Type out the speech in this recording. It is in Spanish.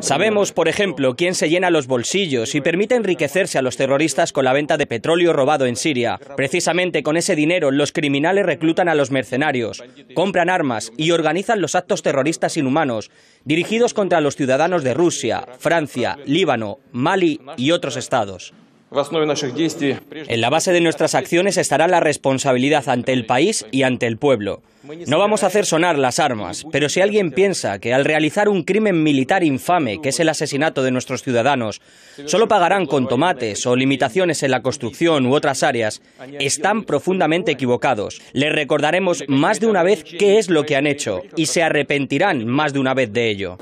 Sabemos, por ejemplo, quién se llena los bolsillos y permite enriquecerse a los terroristas con la venta de petróleo robado en Siria. Precisamente con ese dinero los criminales reclutan a los mercenarios, compran armas y organizan los actos terroristas inhumanos dirigidos contra los ciudadanos de Rusia, Francia, Líbano, Mali y otros estados. En la base de nuestras acciones estará la responsabilidad ante el país y ante el pueblo. No vamos a hacer sonar las armas, pero si alguien piensa que al realizar un crimen militar infame, que es el asesinato de nuestros ciudadanos, solo pagarán con tomates o limitaciones en la construcción u otras áreas, están profundamente equivocados. Les recordaremos más de una vez qué es lo que han hecho y se arrepentirán más de una vez de ello.